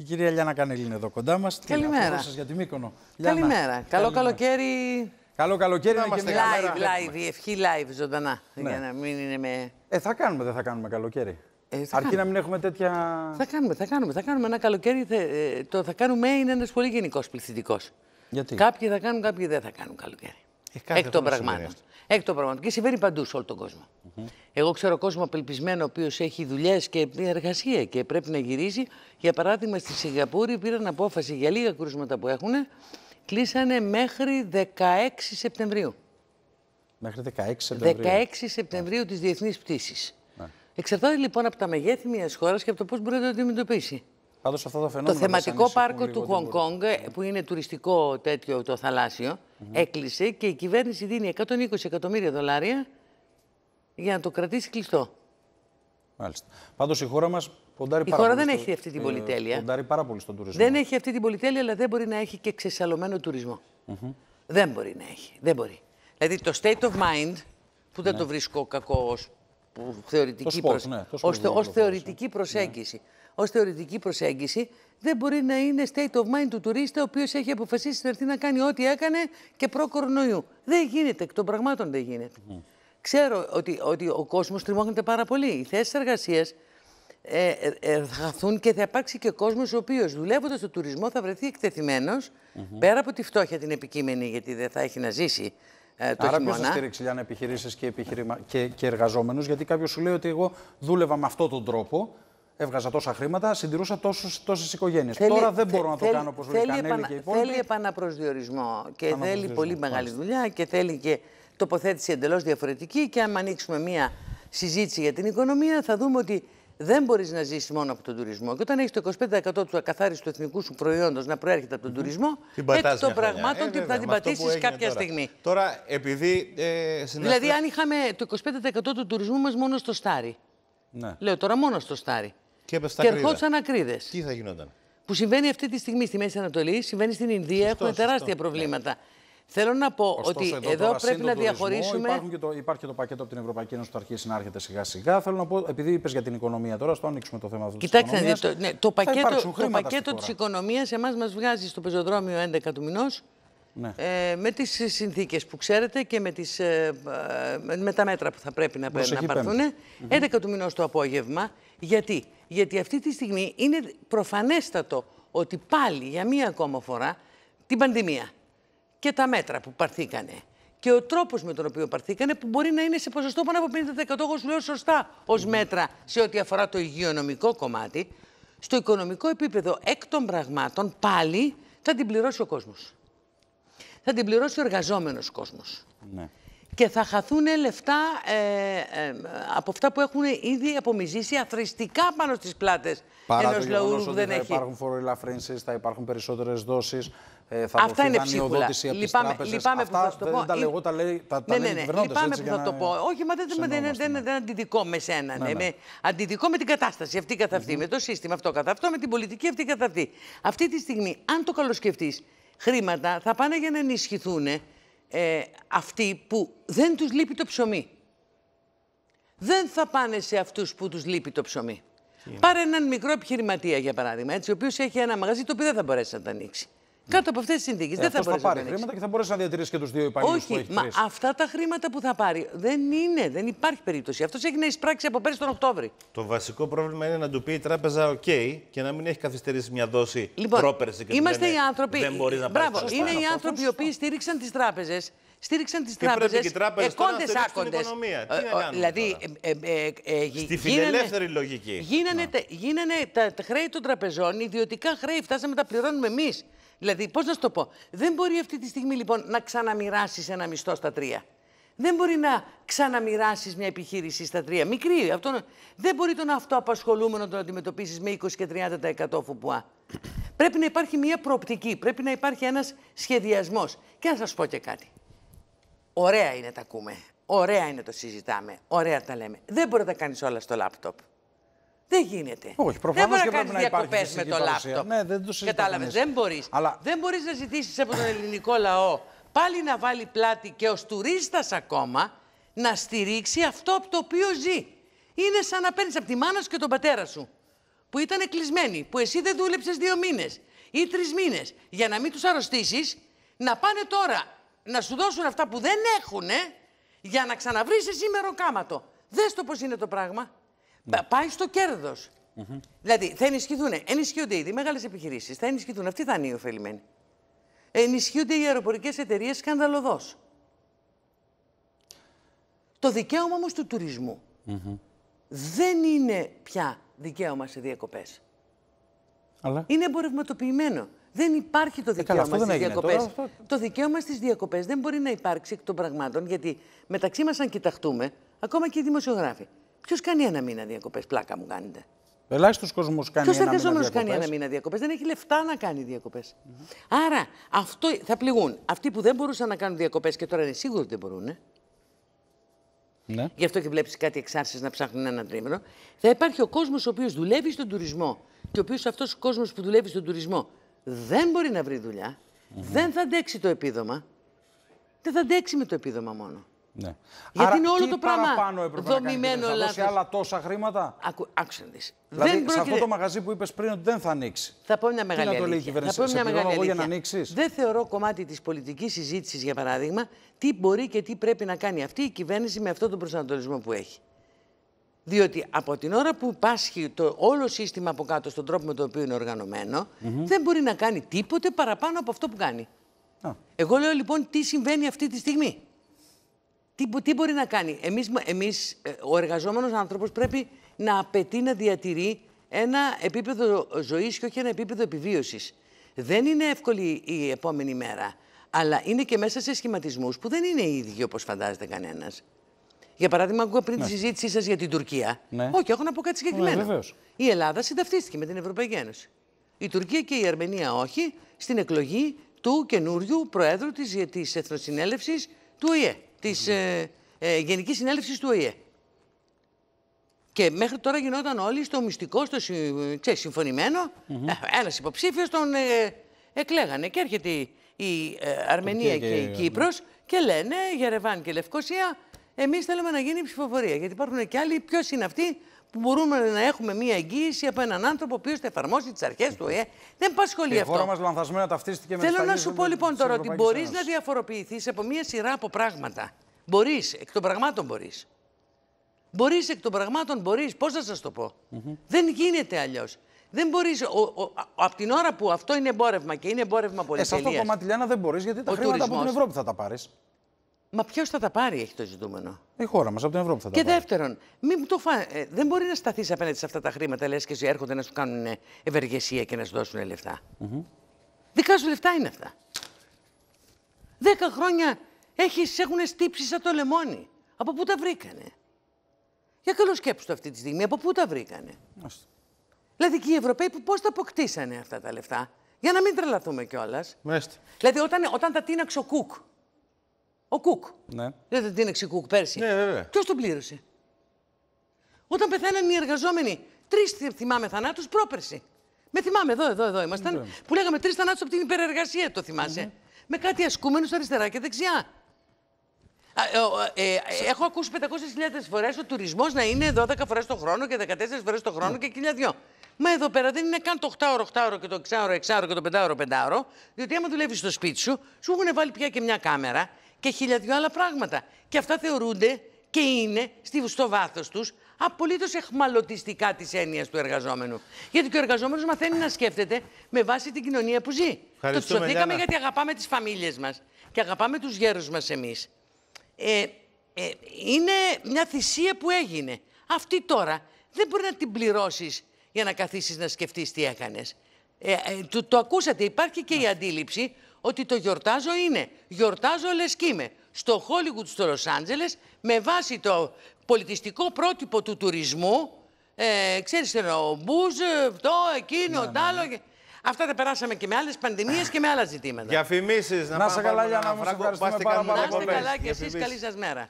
Η κυρία Λιάννα Κανέλη είναι εδώ κοντά μας. Καλημέρα. Σας για τη Μύκονο. Καλημέρα. Καλημέρα. Καλό καλοκαίρι. Καλό καλοκαίρι να είμαστε live, live, η ευχή live ζωντανά. Ναι. Για να μην είναι με. Ε, θα κάνουμε, δεν θα κάνουμε καλοκαίρι. Ε, Αρκεί να μην έχουμε τέτοια. Θα κάνουμε, θα κάνουμε. Θα κάνουμε ένα καλοκαίρι. Ε, το θα κάνουμε είναι ένας πολύ γενικός πληθυντικός. Γιατί. Κάποιοι θα κάνουν, κάποιοι δεν θα κάνουν καλοκαίρι. Ε, Εκ των πραγμάτων. Εκ των Και συμβαίνει παντού σε όλο τον κόσμο. Εγώ ξέρω κόσμο απελπισμένο, ο οποίος έχει δουλειές και εργασία και πρέπει να γυρίζει. Για παράδειγμα, στη Σιγκαπούρη πήραν απόφαση για λίγα κρούσματα που έχουν, κλείσανε μέχρι 16 Σεπτεμβρίου. Μέχρι 16 Σεπτεμβρίου. 16 Σεπτεμβρίου yeah. της διεθνής πτήσης. Yeah. Ναι. Εξαρτάται λοιπόν από τα μεγέθη μιας χώρας και από το πώς μπορεί να το αντιμετωπίσει. αυτό το, φαινόμενο το θεματικό πάρκο του Χονγκ Κόνγκ, που είναι τουριστικό τέτοιο το θαλάσσιο, έκλεισε και η κυβέρνηση δίνει 120 εκατομμύρια δολάρια για να το κρατήσει κλειστό. Μάλιστα. Πάντως η χώρα μας ποντάρει πάρα πολύ. Η χώρα δεν έχει αυτή την ε, πολυτέλεια. Ποντάρει πάρα πολύ στον τουρισμό. Δεν έχει αυτή την πολυτέλεια, αλλά δεν μπορεί να έχει και ξεσαλωμένο Δεν μπορεί να έχει. Δεν μπορεί. Δηλαδή το state of mind, που δεν ναι. το βρίσκω κακό ως θεωρητική, ως, θεωρητική προσέγγιση. Ως θεωρητική προσέγγιση, δεν μπορεί να είναι state of mind του τουρίστα, ο οποίος έχει αποφασίσει να έρθει να κάνει ό,τι έκανε και προ-κορονοϊού. Δεν γίνεται, εκ των πραγμάτων δεν γίνεται. Ναι. Ξέρω ότι, ότι ο κόσμος τριμώχνεται πάρα πολύ. Οι θέσεις εργασίας ε, ε, ε, θα χαθούν και θα υπάρξει και κόσμος ο οποίος δουλεύοντας στο τουρισμό θα βρεθεί εκτεθειμένος πέρα από τη φτώχεια την επικείμενη, γιατί δεν θα έχει να ζήσει ε, το Άρα χειμώνα. Άρα θα στηρίξει Λιάννα επιχειρήσεις και, επιχειρημα... και, και εργαζόμενους, γιατί κάποιος σου λέει ότι εγώ δούλευα με αυτόν τον τρόπο, έβγαζα τόσα χρήματα, συντηρούσα τόσες οικογένειες. Τώρα δεν μπορώ να το θέλ, κάνω όπως λέει κανένα επανα, και υπόλοιπη. Θέλει επαναπροσδιορισμό και θέλει πολύ μεγάλη δουλειά και θέλει και τοποθέτηση εντελώς διαφορετική. Και αν ανοίξουμε μία συζήτηση για την οικονομία, θα δούμε ότι δεν μπορείς να ζήσει μόνο από τον τουρισμό. Και όταν έχεις το 25% του ακαθάριστου εθνικού σου προϊόντος να προέρχεται από τον τουρισμό, mm των ε, πραγμάτων ε, θα την πατήσει κάποια τώρα. στιγμή. Τώρα, επειδή. Ε, Δηλαδή, αν είχαμε το 25% του τουρισμού μας μόνο στο Στάρι. Ναι. Λέω τώρα μόνο στο Στάρι. Και, και ερχόντουσαν ακρίδες. Τι θα γινόταν. Που συμβαίνει αυτή τη στιγμή στη Μέση Ανατολή, συμβαίνει στην Ινδία, έχουν τεράστια ναι. προβλήματα. Θέλω να πω ότι εδώ, πρέπει να διαχωρίσουμε. Και το, υπάρχει και το πακέτο από την Ευρωπαϊκή Ένωση που θα αρχίσει να έρχεται σιγά-σιγά. Θέλω να πω, επειδή είπες για την οικονομία τώρα, στο ανοίξουμε το θέμα αυτό. Κοιτάξτε, της ναι, το, ναι, το πακέτο, το πακέτο της οικονομίας εμάς μας βγάζει στο πεζοδρόμιο 11 του μηνός. Ναι. Ε, με τις συνθήκες που ξέρετε και με, τις, ε, ε, τα μέτρα που θα πρέπει να, να πάρθουν. 11 του μηνός το απόγευμα. Γιατί? Γιατί αυτή τη στιγμή είναι προφανέστατο ότι πάλι για μία ακόμα φορά την πανδημία και τα μέτρα που παρθήκανε και ο τρόπος με τον οποίο παρθήκανε, που μπορεί να είναι σε ποσοστό πάνω από 50%. Εγώ σου λέω σωστά ως μέτρα σε ό,τι αφορά το υγειονομικό κομμάτι. Στο οικονομικό επίπεδο, εκ των πραγμάτων, πάλι θα την πληρώσει ο κόσμος. Θα την πληρώσει ο εργαζόμενος κόσμος. Ναι. Και θα χαθούν λεφτά ε, ε, από αυτά που έχουν ήδη απομυζήσει αθρηστικά πάνω στις πλάτες ενός λαού που δεν έχει. Θα υπάρχουν φοροελαφρύνσεις, θα υπάρχουν περισσότερες δόσεις ε, θα Αυτά είναι ψίχουλα. Λυπάμαι, λυπάμαι που θα το πω. τα λέω τα, λέει, τα, ναι, ναι, ναι, ναι. Λυπάμαι που θα το πω. Όχι, μα δεν είναι αντιδικό με σένα. Ναι, ναι, ναι. αντιδικό με την κατάσταση αυτή καθ' αυτή, με το σύστημα αυτό καθ' αυτό, με την πολιτική αυτή καθ' αυτή. Αυτή τη στιγμή, αν το καλοσκεφτείς, χρήματα θα πάνε για να ενισχυθούν ε, αυτοί που δεν τους λείπει το ψωμί. Δεν θα πάνε σε αυτούς που τους λείπει το ψωμί. Πάρε έναν μικρό επιχειρηματία, για παράδειγμα, έτσι, ο οποίος έχει ένα μαγαζί το οποίο δεν θα μπορέσει να το ανοίξει. Κάτω από αυτές τις συνθήκες. Ε, δεν θα, θα πάρει χρήματα και θα μπορέσεις να διατηρήσεις και τους δύο υπαλλήλους που έχεις. Μα αυτά τα χρήματα που θα πάρει δεν είναι, δεν υπάρχει περίπτωση. Αυτός έχει να εισπράξει από πέρσι τον Οκτώβρη. Το βασικό πρόβλημα είναι να του πει η τράπεζα οκ και να μην έχει καθυστερήσει μια δόση λοιπόν, πρόπερση και Είμαστε οι άνθρωποι. Δεν μπορείς να Μπράβο, είναι οι άνθρωποι οι οποίοι στήριξαν τις τράπεζες στήριξαν τις τράπεζες, Και τράπεζες ε, οικονομία. Ε, ε, δηλαδή, Στη φιλελεύθερη λογική. Γίνανε, τα, χρέη των τραπεζών, ιδιωτικά χρέη, φτάσαμε τα πληρώνουμε εμείς. Δηλαδή, πώς να σου το πω, δεν μπορεί αυτή τη στιγμή λοιπόν να ξαναμοιράσεις ένα μισθό στα τρία. Δεν μπορεί να ξαναμοιράσεις μια επιχείρηση στα τρία. Μικρή. Αυτό... Δεν μπορεί τον αυτοαπασχολούμενο να τον αντιμετωπίσεις με 20 και 30% φουπουά. Πρέπει να υπάρχει μια προοπτική. Πρέπει να υπάρχει ένας σχεδιασμός. Και να σας πω και κάτι. Ωραία είναι τα ακούμε. Ωραία είναι το συζητάμε. Ωραία τα λέμε. Δεν μπορεί να τα κάνεις όλα στο λάπτοπ. Δεν γίνεται. Όχι, προφανώ και πρέπει να διακοπές με το λάπτοπ. Ναι, δεν το Κατάλαβε. Δεν μπορείς. Δεν μπορείς να ζητήσεις από τον ελληνικό λαό πάλι να βάλει πλάτη και ως τουρίστας ακόμα να στηρίξει αυτό από το οποίο ζει. Είναι σαν να παίρνεις από τη μάνα σου και τον πατέρα σου που ήταν κλεισμένοι, που εσύ δεν δούλεψες δύο μήνες ή τρεις μήνες για να μην τους αρρωστήσεις, να πάνε τώρα να σου δώσουν αυτά που δεν έχουν για να ξαναβρεις εσύ μεροκάματο. Δες το πώς είναι το πράγμα. Πάει στο κέρδος. Δηλαδή θα ενισχυθούν, ενισχύονται ήδη μεγάλες επιχειρήσεις, θα ενισχυθούν, αυτοί θα είναι οι ωφελημένοι. Ενισχύονται οι αεροπορικές εταιρείες σκανδαλωδώς. Το δικαίωμα όμως του τουρισμού mm δεν είναι πια δικαίωμα σε διακοπές. Αλλά... Είναι εμπορευματοποιημένο. Δεν υπάρχει το ε, δικαίωμα στι διακοπέ. Το δικαίωμα στις διακοπές δεν μπορεί να υπάρξει εκ των πραγμάτων, γιατί μεταξύ μας, αν κοιταχτούμε, ακόμα και οι δημοσιογράφοι. Ποιος κάνει ένα μήνα διακοπές, πλάκα μου κάνετε. Ελάχιστος κόσμος κάνει ένα μήνα διακοπέ. κάνει ένα μήνα διακοπές. Δεν έχει λεφτά να κάνει διακοπές. Άρα αυτό θα πληγούν. Αυτοί που δεν μπορούσαν να κάνουν διακοπές και τώρα είναι σίγουροι ότι δεν μπορούν. Ε? Ναι. Γι' αυτό και βλέπεις κάτι εξάρσεις να ψάχνουν ένα τρίμηνο. Θα υπάρχει ο κόσμος ο οποίος δουλεύει στον τουρισμό και ο οποίος αυτός ο κόσμος που δουλεύει στον τουρισμό δεν μπορεί να βρει δουλειά, δεν θα αντέξει το επίδομα. Δεν θα αντέξει με το επίδομα μόνο. Ναι. Γιατί είναι όλο το πράγμα έπρεπε δομημένο να δώσει άλλα τόσα χρήματα. Ακού, άκουσα να δεις. Δηλαδή, σε αυτό το μαγαζί που είπες πριν ότι δεν θα ανοίξει. Θα πω μια μεγάλη τι Θα μια Για να ανοίξεις. Δεν θεωρώ κομμάτι της πολιτικής συζήτησης, για παράδειγμα, τι μπορεί και τι πρέπει να κάνει αυτή η κυβέρνηση με αυτόν τον προσανατολισμό που έχει. Διότι από την ώρα που πάσχει το όλο σύστημα από κάτω στον τρόπο με τον οποίο είναι οργανωμένο, δεν μπορεί να κάνει τίποτε παραπάνω από αυτό που κάνει. Oh. Εγώ λέω λοιπόν τι συμβαίνει αυτή τη στιγμή. Τι, τι μπορεί να κάνει. Εμείς, εμείς ε, ο εργαζόμενος άνθρωπος πρέπει να απαιτεί να διατηρεί ένα επίπεδο ζωής και όχι ένα επίπεδο επιβίωσης. Δεν είναι εύκολη η επόμενη μέρα. Αλλά είναι και μέσα σε σχηματισμούς που δεν είναι οι ίδιοι όπως φαντάζεται κανένας. Για παράδειγμα, ακούω πριν ναι. τη συζήτησή σας για την Τουρκία. Ναι. Όχι, έχω να πω κάτι συγκεκριμένο. Ναι, η Ελλάδα συνταυτίστηκε με την Ευρωπαϊκή Ένωση. Η Τουρκία και η Αρμενία όχι στην εκλογή του καινούριου Προέδρου της ε, της Εθνοσυνέλευσης του ΟΗΕ, της ε, ε Γενικής Συνέλευσης του ΟΗΕ. Και μέχρι τώρα γινόταν όλοι στο μυστικό, στο συ, συμφωνημένο. Mm -hmm. Ε, Ένας υποψήφιος τον εκλέγανε. Και έρχεται η, Αρμενία και, η Κύπρο και λένε Γερεβάν και Λευκοσία Εμείς θέλουμε να γίνει ψηφοφορία. Γιατί υπάρχουν και άλλοι. Ποιος είναι αυτοί που μπορούμε να έχουμε μία εγγύηση από έναν άνθρωπο ο οποίος θα εφαρμόσει τις αρχές του ΟΕΕ. Δεν πα σχολεί αυτό. Η χώρα μας λανθασμένα ταυτίστηκε με Θέλω να σου πω λοιπόν τώρα ότι μπορείς να διαφοροποιηθείς από μία σειρά από πράγματα. Μπορείς, εκ των πραγμάτων μπορείς. Μπορείς εκ των πραγμάτων μπορείς. Πώς να σας το πω. Δεν γίνεται αλλιώς. Δεν μπορείς. Από την ώρα που αυτό είναι εμπόρευμα και είναι εμπόρευμα πολιτική. Ε, αυτό το κομμάτι, δεν μπορείς γιατί τα χρήματα από την Ευρώπη θα τα πάρεις. Μα ποιος θα τα πάρει, έχει το ζητούμενο. Η χώρα μας, από την Ευρώπη θα τα και πάρει. Και δεύτερον, το φα... Ε, δεν μπορεί να σταθείς απέναντι σε αυτά τα χρήματα, λες και έρχονται να σου κάνουν ε, ευεργεσία και να σου δώσουν λεφτά. Mm Δικά σου λεφτά είναι αυτά. Δέκα χρόνια έχεις, έχουν στύψει σαν το λεμόνι. Από πού τα βρήκανε. Για καλό σκέψου το αυτή τη στιγμή, από πού τα βρήκανε. Δηλαδή και οι Ευρωπαίοι πώς τα αποκτήσανε αυτά τα λεφτά. Για να μην τρελαθούμε κιόλας. Δηλαδή όταν, όταν τα τίναξε ο Κουκ, ο Κουκ. Ναι. Δεν την έξι Κουκ πέρσι. Ναι, Ποιος τον πλήρωσε. Όταν πεθαίναν οι εργαζόμενοι, τρεις θυμάμαι θανάτους πρόπερσι. Με θυμάμαι, εδώ, εδώ, εδώ ήμασταν. Ναι, που λέγαμε τρεις θανάτους από την υπερεργασία, το θυμασαι ναι. Με κάτι ασκούμενους αριστερά και δεξιά. Ε, ε, ε, έχω ακούσει 500.000 φορές ο τουρισμός να είναι 12 φορές το χρόνο και 14 φορές το χρόνο ναι. και 1002. Μα εδώ πέρα δεν είναι καν το 8ωρο, 8ωρο και το 6ωρο, 6ωρο και το 5ωρο, 5ωρο. Διότι άμα δουλεύεις στο σπίτι σου, σου έχουν βάλει πια και μια κάμερα και χίλια δύο άλλα πράγματα. Και αυτά θεωρούνται και είναι στο βάθος τους απολύτως εχμαλωτιστικά της έννοιας του εργαζόμενου. Γιατί και ο εργαζόμενος μαθαίνει να σκέφτεται με βάση την κοινωνία που ζει. Το ψωθήκαμε γιατί αγαπάμε τις φαμίλιες μας και αγαπάμε τους γέρους μας εμείς. Ε, ε, είναι μια θυσία που έγινε. Αυτή τώρα δεν μπορεί να την πληρώσεις για να καθίσεις να σκεφτείς τι έκανες. Ε, ε το, το ακούσατε, υπάρχει και η ναι. αντίληψη ότι το γιορτάζω είναι. Γιορτάζω λες και είμαι. Στο Hollywood στο Λος Άντζελες με βάση το πολιτιστικό πρότυπο του τουρισμού ε, ξέρεις ο Μπούζ, αυτό, ε, εκείνο, ναι, τάλο. Ναι, ναι. Αυτά τα περάσαμε και με άλλες πανδημίες και με άλλα ζητήματα. Διαφημίσει να, να, να καλά, για να Να είστε καλά και εσείς. Καλή σας μέρα.